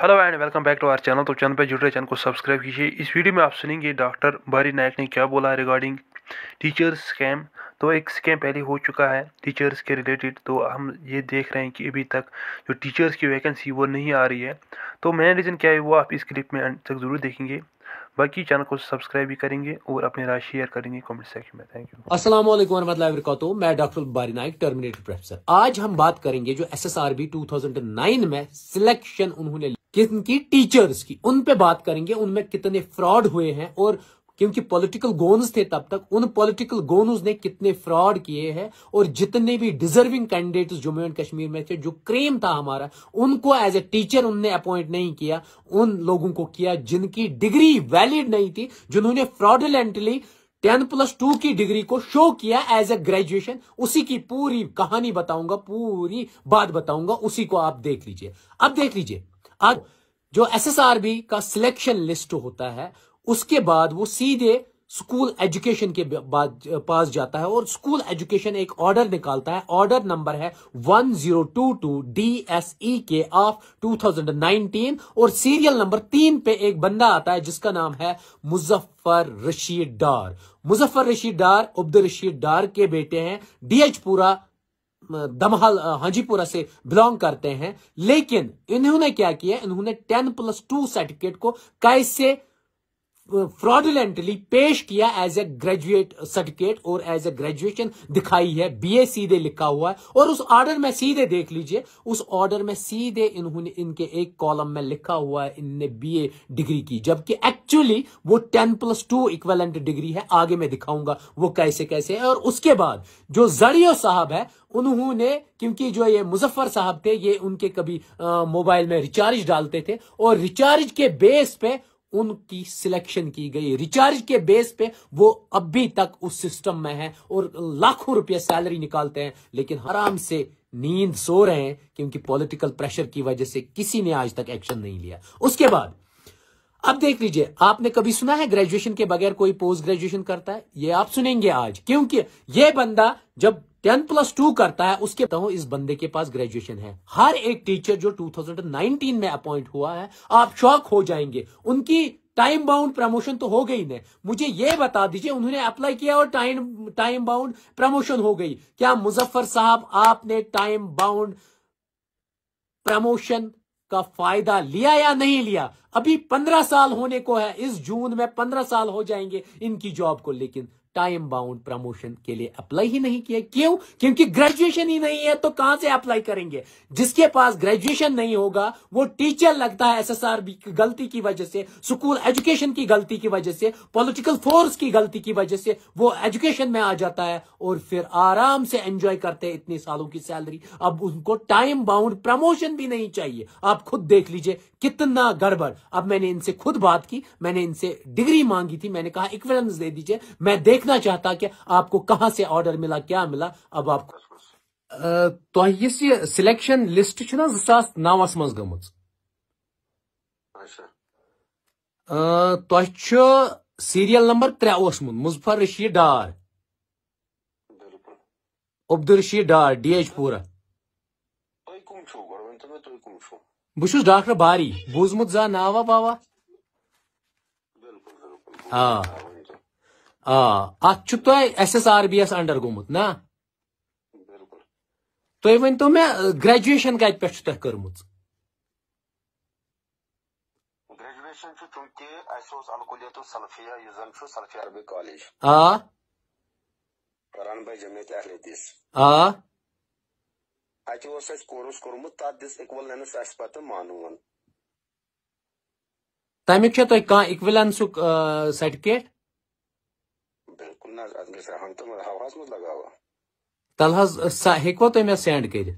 hello and welcome back to our channel तो channel पे जुड़ रहे चैनल को सब्सक्राइब कीजिए इस वीडियो में आप सुनेंगे डॉक्टर बारी नायक ने क्या बोला रिगार्डिंग टीचर्स स्कैम तो एक स्कैम पहले हो चुका है टीचर्स के रिलेटेड तो हम ये देख रहे हैं कि अभी तक जो टीचर्स की वैकेंसी वो नहीं आ रही है तो मेन रीज़न क्या है वो आप इस क्लिप में तक ज़रूर देखेंगे बाकी चैनल को सब्सक्राइब भी करेंगे और अपने राय शेयर करेंगे कमेंट सेक्शन में थैंक यू असलम वरकू मैं डॉक्टर बारी नाइक टर्मिनेटर प्रोफेसर आज हम बात करेंगे जो S S R B two thousand nine में सिलेक्शन उन्होंने किन की टीचर्स की उन पे बात करेंगे उनमें कितने फ्रॉड हुए हैं और क्योंकि पॉलिटिकल गोन्स थे तब तक उन पॉलिटिकल गोन्स ने कितने फ्रॉड किए हैं और जितने भी deserving candidate Jammu and Kashmir में थे जो क्रेम था हमारा उनको एज ए टीचर उनने अपॉइंट नहीं किया उन लोगों को किया जिनकी डिग्री वैलिड नहीं थी जिन्होंने फ्रॉडलेंटली टेन प्लस टू की डिग्री को शो किया एज ए ग्रेजुएशन उसी की पूरी कहानी बताऊंगा पूरी बात बताऊंगा उसी को आप देख लीजिए अब देख लीजिए आज जो एसएसआरबी का सिलेक्शन लिस्ट होता है उसके बाद वो सीधे स्कूल एजुकेशन के बाद पास जाता है और स्कूल एजुकेशन एक ऑर्डर निकालता है ऑर्डर नंबर है 1022 डीएसई के ऑफ टू और सीरियल नंबर तीन पे एक बंदा आता है जिसका नाम है मुजफ्फर रशीद डार मुजफ्फर रशीद डार उब्द रशीद डार के बेटे हैं डीएचपुरा दमहल हाजीपुरा से बिलोंग करते हैं लेकिन इन्होंने क्या किया इन्होंने टेन प्लस टू सर्टिफिकेट को कैसे फ्रॉडुलेंटली पेश किया एज ए ग्रेजुएट सर्टिफिकेट और एज ए ग्रेजुएशन दिखाई है बीए सीधे लिखा हुआ है और उस ऑर्डर में सीधे देख लीजिए उस ऑर्डर में सीधे इन्होंने इनके एक कॉलम में लिखा हुआ है इनने बीए डिग्री की जबकि एक्चुअली वो ten plus two equivalent degree है आगे मैं दिखाऊंगा वो कैसे कैसे है और उसके बाद जो जरियो साहब है उन्होंने क्योंकि जो ये मुजफ्फर साहब थे ये उनके कभी मोबाइल में रिचार्ज डालते थे और रिचार्ज के बेस पे उनकी सिलेक्शन की गई रिचार्ज के बेस पे वो अभी तक उस सिस्टम में है और लाखों रुपया सैलरी निकालते हैं लेकिन आराम से नींद सो रहे हैं क्योंकि पॉलिटिकल प्रेशर की वजह से किसी ने आज तक एक्शन नहीं लिया उसके बाद अब देख लीजिए आपने कभी सुना है ग्रेजुएशन के बगैर कोई पोस्ट ग्रेजुएशन करता है ये आप सुनेंगे आज क्योंकि ये बंदा जब टेन प्लस टू करता है उसके बताऊं इस बंदे के पास ग्रेजुएशन है हर एक टीचर जो 2019 में अपॉइंट हुआ है आप शॉक हो जाएंगे उनकी टाइम बाउंड प्रमोशन तो हो गई ने मुझे ये बता दीजिए उन्होंने अप्लाई किया और टाइम टाइम बाउंड प्रमोशन हो गई क्या मुजफ्फर साहब आपने टाइम बाउंड प्रमोशन का फायदा लिया या नहीं लिया अभी पंद्रह साल होने को है इस जून में पंद्रह साल हो जाएंगे इनकी जॉब को लेकिन टाइम बाउंड प्रमोशन के लिए अप्लाई ही नहीं किया क्यों क्योंकि ग्रेजुएशन ही नहीं है तो कहां से अप्लाई करेंगे जिसके पास ग्रेजुएशन नहीं होगा वो टीचर लगता है एसएसआरबी की गलती की वजह से स्कूल एजुकेशन की गलती की वजह से पॉलिटिकल फोर्स की गलती की वजह से वो एजुकेशन में आ जाता है और फिर आराम से एंजॉय करते हैं इतने सालों की सैलरी अब उनको टाइम बाउंड प्रमोशन भी नहीं चाहिए आप खुद देख लीजिए कितना गड़बड़ अब मैंने इनसे खुद बात की मैंने इनसे डिग्री मांगी थी मैंने कहा इक्वेलेंस दे दीजिए मैं देख देखना चाहता कि आपको कहां से ऑर्डर मिला क्या मिला अब आपको तो सिलेक्शन लिस्ट ना जो सास नवस मज सीरियल नंबर त्रे ओसमुत मुजफर रशीद डार अब्दुल रशीद डार डी एच पूरा बहु डॉक्टर बारी बूजमुत जा नावा वावा آ ات ایس ایس آر بی یس انڈر گومت نا تھی ون تو مے گریجویشن کت پہ تہ کرم آ آ اتہ اوس اس کورس کورمت تت دس اکولنس اس پتہ مانون تمیک چھ تہ کان اکولنسک سرٹیفکیٹ تَلہٕ حظ ہیٚکوا تُہۍ مےٚ سٮ۪نٛڈ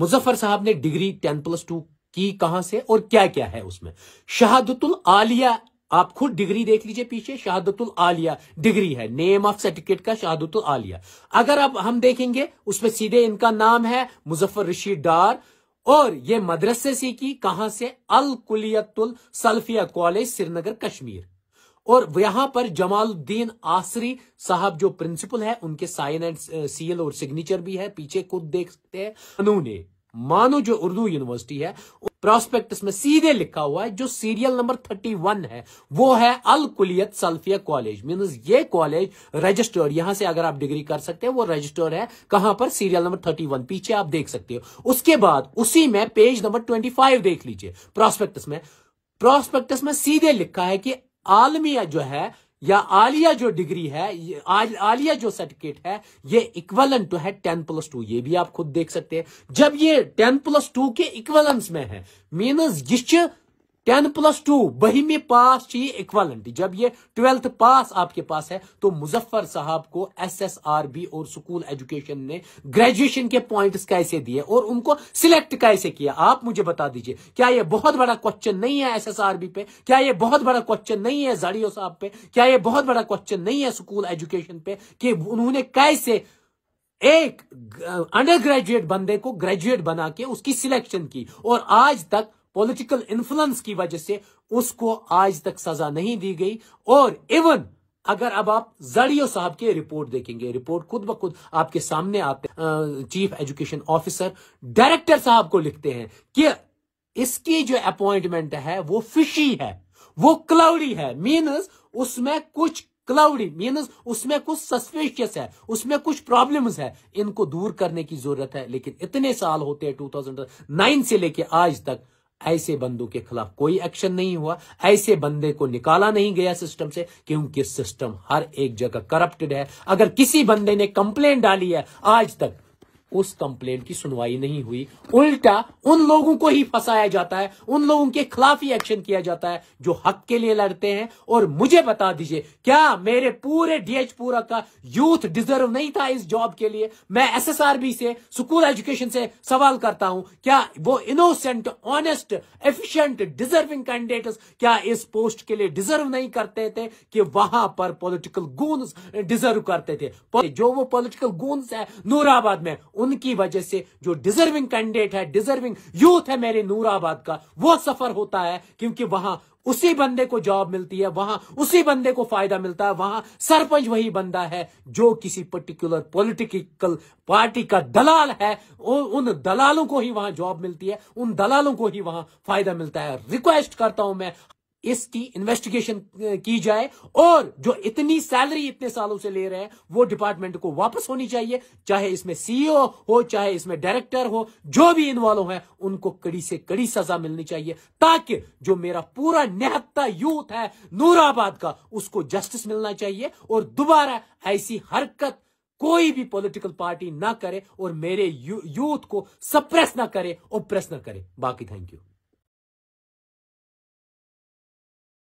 मुजफ्फर साहब ने डिग्री टेन प्लस टू की कहां से और क्या क्या है उसमें शहादतुल आलिया आप खुद डिग्री देख लीजिए पीछे शहादतुल आलिया डिग्री है नेम ऑफ सर्टिफिकेट का शहादतुल आलिया अगर अब हम देखेंगे उसमें सीधे इनका नाम है मुजफ्फर रशीद डार और ये मदरसे सीखी कहां से अल कुलियतुल सल्फिया कॉलेज श्रीनगर कश्मीर और यहां पर जमालुद्दीन आसरी साहब जो प्रिंसिपल है उनके साइन एंड सील और सिग्नेचर भी है पीछे खुद देख सकते हैं उन्होंने मानो जो उर्दू यूनिवर्सिटी है प्रोस्पेक्ट में सीधे लिखा हुआ है जो सीरियल नंबर थर्टी वन है वो है अल कुलियत सल्फिया कॉलेज मीनस ये कॉलेज रजिस्टर्ड यहां से अगर आप डिग्री कर सकते हैं वो रजिस्टर्ड है कहां पर सीरियल नंबर थर्टी वन पीछे आप देख सकते हो उसके बाद उसी में पेज नंबर ट्वेंटी फाइव देख लीजिए प्रॉस्पेक्टस में प्रॉस्पेक्टस में सीधे लिखा है कि आलमिया जो है या आलिया जो डिग्री है आलिया जो सर्टिफिकेट है ये इक्वलन टू है टेन प्लस टू ये भी आप खुद देख सकते हैं जब ये टेन प्लस टू के इक्वलेंस में है मीनस ये टेन प्लस टू बहिमी पास चाहिए इक्वालिटी जब ये ट्वेल्थ पास आपके पास है तो मुजफ्फर साहब को एसएसआरबी और स्कूल एजुकेशन ने ग्रेजुएशन के पॉइंट्स कैसे दिए और उनको सिलेक्ट कैसे किया आप मुझे बता दीजिए क्या ये बहुत बड़ा क्वेश्चन नहीं है एसएसआरबी पे क्या ये बहुत बड़ा क्वेश्चन नहीं है जाड़ियो साहब पे क्या ये बहुत बड़ा क्वेश्चन नहीं है स्कूल एजुकेशन पे कि उन्होंने कैसे एक अंडर ग्रेजुएट बंदे को ग्रेजुएट बना के उसकी सिलेक्शन की और आज तक पॉलिटिकल इन्फ्लुएंस की वजह से उसको आज तक सजा नहीं दी गई और इवन अगर अब आप जड़ियो साहब की रिपोर्ट देखेंगे रिपोर्ट खुद ब खुद आपके सामने आते चीफ एजुकेशन ऑफिसर डायरेक्टर साहब को लिखते हैं कि इसकी जो अपॉइंटमेंट है वो फिशी है वो क्लाउडी है मीनस उसमें कुछ क्लाउडी मीनस उसमें कुछ सस्पेशियस है उसमें कुछ प्रॉब्लम्स है इनको दूर करने की जरूरत है लेकिन इतने साल होते हैं 2009 से लेके आज तक ऐसे बंदों के खिलाफ कोई एक्शन नहीं हुआ ऐसे बंदे को निकाला नहीं गया सिस्टम से क्योंकि सिस्टम हर एक जगह करप्टेड है अगर किसी बंदे ने कंप्लेन डाली है आज तक उस कंप्लेंट की सुनवाई नहीं हुई उल्टा उन लोगों को ही फंसाया जाता है उन लोगों के खिलाफ ही एक्शन किया जाता है जो हक के लिए लड़ते हैं और मुझे बता दीजिए क्या मेरे पूरे डीएच पूरा का यूथ डिजर्व नहीं था इस जॉब के लिए मैं एसएसआरबी से स्कूल एजुकेशन से सवाल करता हूं क्या वो innocent honest efficient deserving candidate क्या इस पोस्ट के लिए डिजर्व नहीं करते थे कि वहां पर पोलिटिकल गोन्स डिजर्व करते थे जो वो पोलिटिकल गोन्स है नूराबाद में उनकी वजह से जो डिजर्विंग कैंडिडेट है डिजर्विंग यूथ है मेरे नूराबाद का वो सफर होता है क्योंकि वहां उसी बंदे को जॉब मिलती है वहां उसी बंदे को फायदा मिलता है वहां सरपंच वही बंदा है जो किसी पर्टिकुलर पॉलिटिकल पार्टी का दलाल है उन दलालों को ही वहां जॉब मिलती है उन दलालों को ही वहां फायदा मिलता है रिक्वेस्ट करता हूं मैं इसकी इन्वेस्टिगेशन की जाए और जो इतनी सैलरी इतने सालों से ले रहे हैं वो डिपार्टमेंट को वापस होनी चाहिए चाहे इसमें सीईओ e हो चाहे इसमें डायरेक्टर हो जो भी इन्वॉल्व है उनको कड़ी से कड़ी सजा मिलनी चाहिए ताकि जो मेरा पूरा निहत्ता यूथ है नूराबाद का उसको जस्टिस मिलना चाहिए और दोबारा ऐसी हरकत कोई भी पॉलिटिकल पार्टी ना करे और मेरे यू, यूथ को सप्रेस ना करे और प्रेस ना करे बाकी थैंक यू